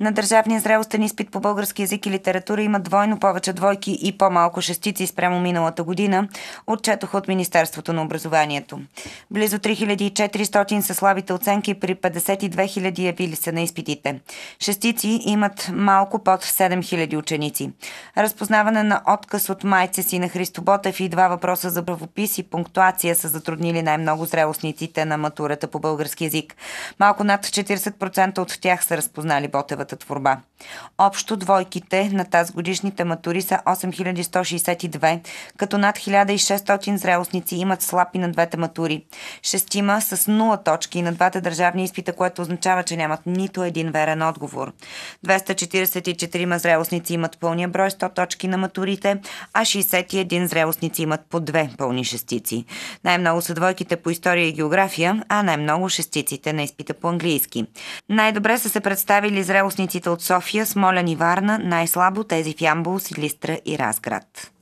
На държавния зрелостен изпит по български язик и литература има двойно повече двойки и по-малко шестици спрямо миналата година, отчетоха от Министерството на образованието. Близо 3400 са слабите оценки при 52 000 явили се на изпитите. Шестици имат малко под 7000 ученици. Разпознаване на отказ от майце си на Христо Ботев и два въпроса за правопис и пунктуация са затруднили най-много зрелостниците на матурата по български язик. Малко над 40% от тях са разпознали Ботева неговата творба. Общо двойките на тази годишните матури са 8162, като над 1600 зрелостници имат слапи на двете матури. Шестима с 0 точки на двата държавни изпита, което означава, че нямат нито един верен отговор. 244 зрелостници имат пълния брой 100 точки на матурите, а 61 зрелостници имат по две пълни шестици. Най-много са двойките по история и география, а най-много шестиците на изпита по английски. Най-добре са се представили зрелостници Източниците от София, Смолян и Варна, най-слабо тези в Ямбол, Силистра и Разград.